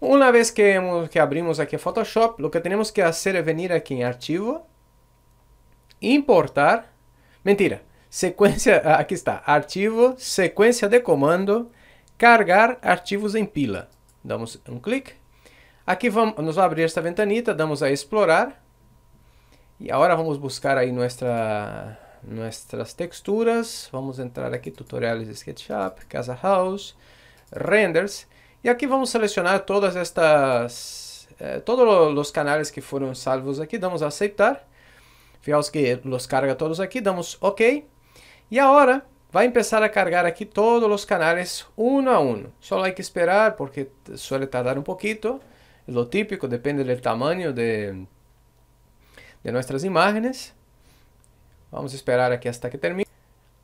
Una vez que, hemos, que abrimos aquí Photoshop, lo que tenemos que hacer es venir aquí en Archivo, Importar, mentira, sequência, aqui está, arquivo, sequência de comando, cargar arquivos em pila. Damos um clique. Aqui vamos, nos abrir esta ventanita, damos a explorar. E agora vamos buscar aí nuestra, nossas texturas. Vamos entrar aqui, tutoriais de SketchUp, Casa House, Renders. E aqui vamos selecionar todas estas, eh, todos os canais que foram salvos aqui, damos aceitar. Fios que los carga todos aqui, damos OK. E agora vai começar a cargar aqui todos os canais um a um. Só hay que esperar porque suele tardar um pouquinho. É lo típico, depende do tamanho de, de nossas imagens. Vamos esperar aqui hasta que termine.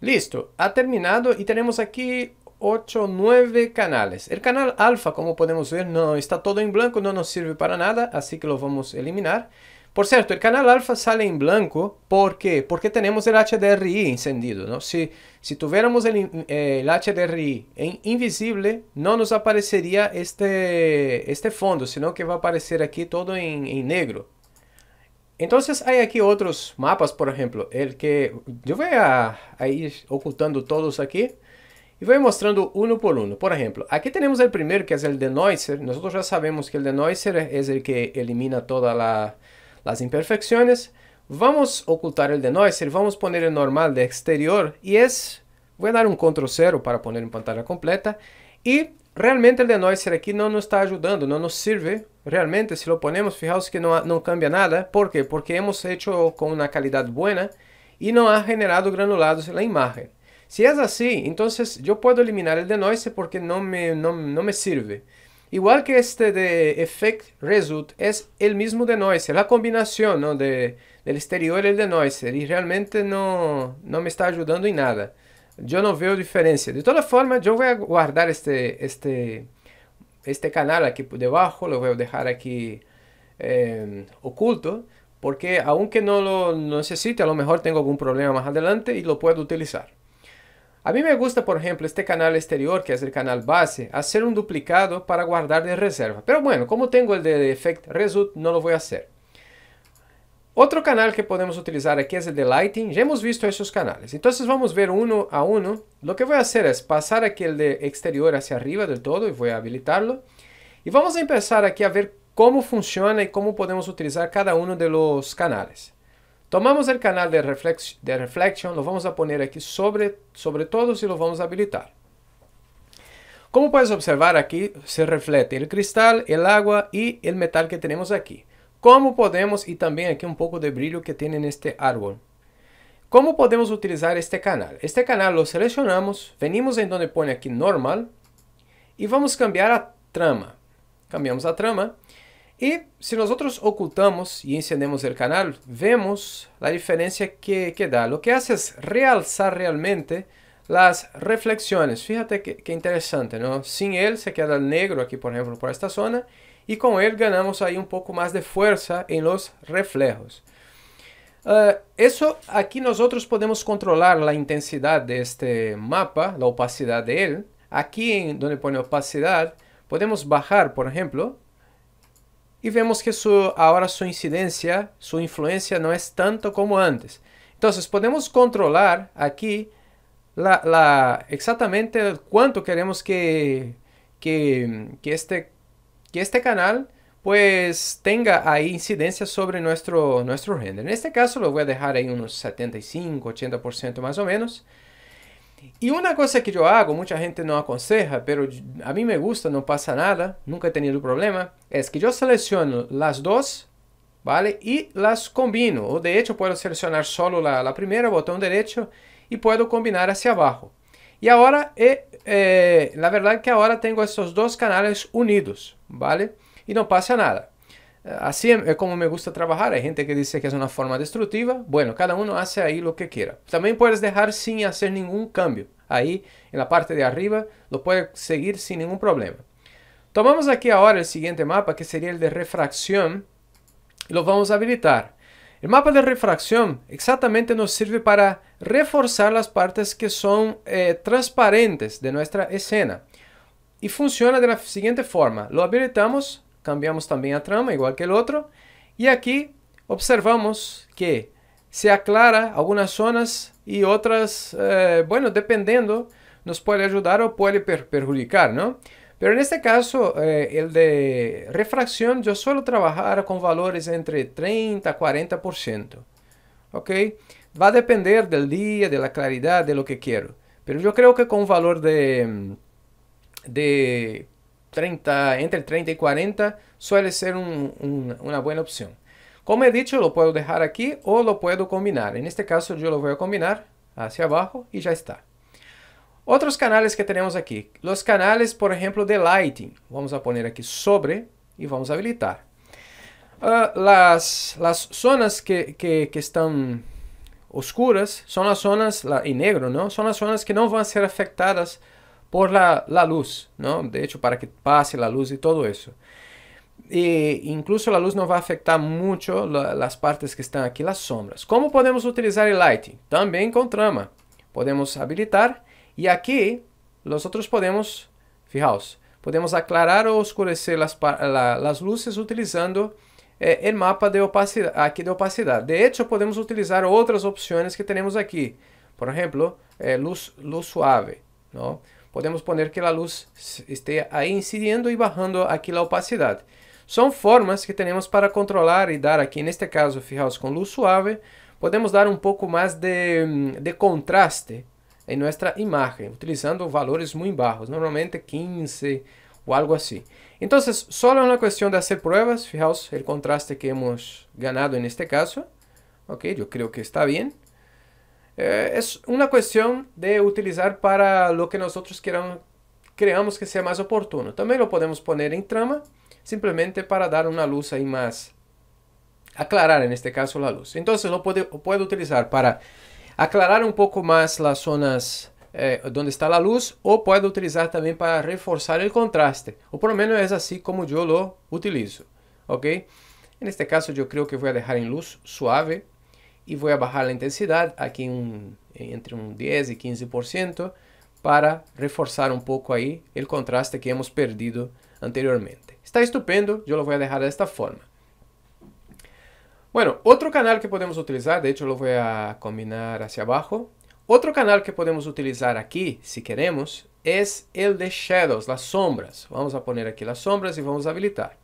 Listo, ha terminado e temos aqui 8, 9 canales. El canal alfa, como podemos ver, no está todo en blanco, no nos sirve para nada, así que lo vamos a eliminar. Por cierto, el canal alfa sale en blanco, ¿por qué? Porque tenemos el HDRI encendido, ¿no? Si, si tuviéramos el, el, HDRI en invisible, no nos aparecería este, este fondo, sino que va a aparecer aquí todo en, negro. Entonces hay aquí otros mapas, por ejemplo, el que yo voy a ir ocultando todos aquí. Y mostrando uno por uno. Por exemplo aqui temos o primeiro que é o denoiser. Nós já sabemos que o denoiser é o que elimina todas la, las imperfecciones. Vamos ocultar o denoiser, vamos poner o normal de exterior e é. Vou dar um Ctrl 0 para poner em pantalla completa. e realmente o denoiser aqui não nos está ajudando não nos sirve. Realmente se lo ponemos, fijaos que não cambia nada. ¿Por Porque hemos hecho con una calidad buena y no ha generado granulados en la imagen. Si es así, entonces yo puedo eliminar el de noise porque no me, no, me sirve. Igual que este de effect result es el mismo de noise, la combinación ¿no? de, del exterior y el de noise y realmente no, no me está ayudando en nada. Yo no veo diferencia. De todas formas, yo voy a guardar este, este, este canal aquí debajo, lo voy a dejar aquí em, oculto, porque aunque no lo necesite, a lo mejor tengo algún problema más adelante y lo puedo utilizar. A mí me gusta, por ejemplo, este canal exterior, que es el canal base, hacer un duplicado para guardar de reserva. Pero bueno, como tengo el de Effect Result, no lo voy a hacer. Otro canal que podemos utilizar aquí es el de Lighting. Ya hemos visto esos canales. Entonces vamos a ver uno a uno. Lo que voy a hacer es pasar aquí el de exterior hacia arriba del todo y voy a habilitarlo. Y vamos a empezar aquí a ver cómo funciona y cómo podemos utilizar cada uno de los canales. Tomamos o canal de, reflex, de Reflection, lo vamos a poner aqui sobre, sobre todos e lo vamos habilitar. Como puedes observar aqui, se reflete o cristal, o agua e o metal que temos aqui. Como podemos, e também aqui um pouco de brilho que tem neste árbol. Como podemos utilizar este canal? Este canal lo selecionamos, venimos em donde põe aqui normal e vamos cambiar a trama. Cambiamos a trama Y si nosotros ocultamos y encendemos el canal, vemos la diferencia que, que Lo que hace es realzar realmente las reflexiones. Fíjate qué interesante, ¿no? Sin él se queda negro aquí, por ejemplo, por esta zona, Y con él ganamos ahí un poco más de fuerza en los reflejos. Eh, eso, aquí nosotros podemos controlar la intensidad de este mapa, la opacidad de él. Aquí, donde pone opacidad, podemos bajar, por ejemplo y vemos que su, ahora su incidencia, su influencia no es tanto como antes. Entonces podemos controlar aquí la, exactamente cuánto queremos que, que, que, este, que este canal pues tenga ahí incidencia sobre nuestro, nuestro render. En este caso lo voy a dejar ahí unos 75, 80% más o menos. Y una cosa que yo hago, mucha gente no aconseja, pero a mí me gusta, no pasa nada, nunca he tenido problema, es que yo selecciono las dos, vale? Y las combino. o de hecho, puedo seleccionar solo la primera, botón derecho, y puedo combinar hacia abajo. Y ahora, eh, eh, la verdad que ahora tengo estos dos canales unidos, vale? Y no pasa nada. Eh, así es como me gusta trabajar. Hay gente que dice que es una forma destructiva. Bueno, cada uno hace ahí lo que quiera. También puedes dejar sin hacer ningún cambio. Ahí en la parte de arriba lo puedes seguir sin ningún problema. Tomamos aquí ahora el siguiente mapa que sería el de refracción. lo vamos a habilitar. El mapa de refracción exactamente nos sirve para reforzar las partes que son eh, transparentes de nuestra escena. Y funciona de la siguiente forma. Lo habilitamos cambiamos también la trama, igual que el otro. Y aquí observamos que se aclara algunas zonas y otras, eh, bueno, dependiendo, nos puede ayudar o puede perjudicar, ¿no? Pero en este caso, eh, el de refracción, yo suelo trabajar con valores entre 30 a 40%, ¿ok? Va a depender del día, de la claridad, de lo que quiero. Pero yo creo que con valor de, mm, de 30, entre 30 y 40 suele ser una buena opción. Como he dicho, lo puedo dejar aquí o lo puedo combinar. En este caso yo lo voy a combinar hacia abajo y ya está. Otros canales que tenemos aquí. Los canales, por ejemplo, de Lighting. Vamos a poner aquí sobre y vamos a habilitar. Ah, las, las, zonas que, están oscuras son las zonas, la, y negro, ¿no? Son las zonas que no van a ser afectadas por la, la luz, ¿no? De hecho, para que pase la luz y todo eso. E incluso a luz não vai afetar muito as partes que estão aqui, as sombras. Como podemos utilizar o lighting? Também com trama. Podemos habilitar e aqui nós outros podemos, fijaos, podemos aclarar ou escurecer as, las luzes utilizando eh, o mapa de opacidade, aqui de opacidade. De hecho, podemos utilizar outras opções que temos aqui. Por exemplo, eh, luz, luz suave, não? podemos poner que a luz esteja aí incidindo e barrando aquela opacidade. São formas que temos para controlar e dar aqui, neste caso, fijaos com luz suave, podemos dar um pouco mais de, mm, de contraste em nossa imagem, utilizando valores muito baixos, normalmente 15 ou algo assim. Então, só é uma questão de fazer provas, fijaos o contraste que hemos ganado neste caso, ok, eu creio que está bem. Eh, es una cuestión de utilizar para lo que nosotros queramos, creamos que sea más oportuno. También lo podemos poner en trama, simplemente para dar una luz ahí más, aclarar en este caso la luz. Entonces lo puedo, utilizar para aclarar un poco más las zonas eh, donde está la luz o puedo utilizar también para reforzar el contraste. O por lo menos es así como yo lo utilizo. ¿Ok? En este caso yo creo que voy a dejar en luz suave e vou abaixar a intensidade aqui entre um 10 e 15% para reforçar um pouco aí o contraste que hemos perdido anteriormente. Está estupendo, eu lo vou deixar desta forma. Bueno, outro canal que podemos utilizar, de hecho lo voy a combinar hacia abajo. Outro canal que podemos utilizar aqui, se queremos, é o de shadows, as sombras. Vamos a poner aqui as sombras e vamos habilitar.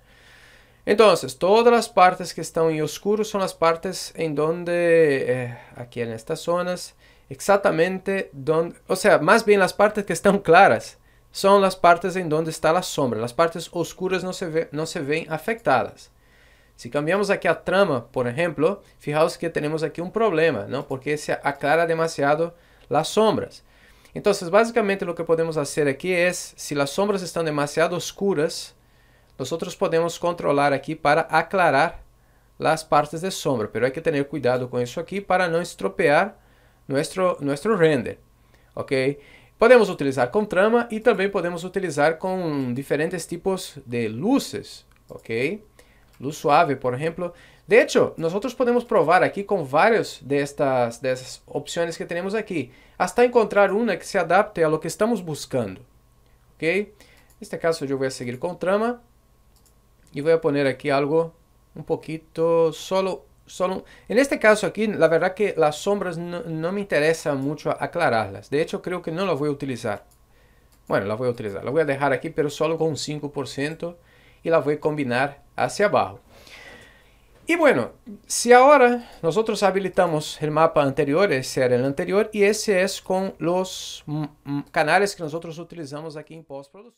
Entonces, todas las partes que están en oscuro son las partes en donde, eh, aquí en estas zonas, exactamente donde, o sea, más bien las partes que están claras son las partes en donde está la sombra. Las partes oscuras no se, ve, no se ven afectadas. Si cambiamos aquí a trama, por ejemplo, fijaos que tenemos aquí un problema, ¿no? Porque se aclara demasiado las sombras. Entonces, básicamente lo que podemos hacer aquí es, si las sombras están demasiado oscuras, nós podemos controlar aqui para aclarar as partes de sombra, mas hay que tener cuidado com isso aqui para não estropear nosso nuestro render, ok? Podemos utilizar com trama e também podemos utilizar com diferentes tipos de luzes, ok? Luz suave, por exemplo. De hecho, nós podemos provar aqui com várias de dessas opções que temos aqui, até encontrar uma que se adapte a lo que estamos buscando, ok? Neste caso, eu vou seguir com trama. y voy a poner aquí algo un poquito solo solo en este caso aquí la verdad que las sombras no, me interesa mucho aclararlas de hecho creo que no las voy a utilizar bueno las voy a utilizar las voy a dejar aquí pero solo con un 5% y la voy a combinar hacia abajo y bueno, si ahora nosotros habilitamos el mapa anterior, ese era el anterior, y ese es con los canales que nosotros utilizamos aquí en postproducción.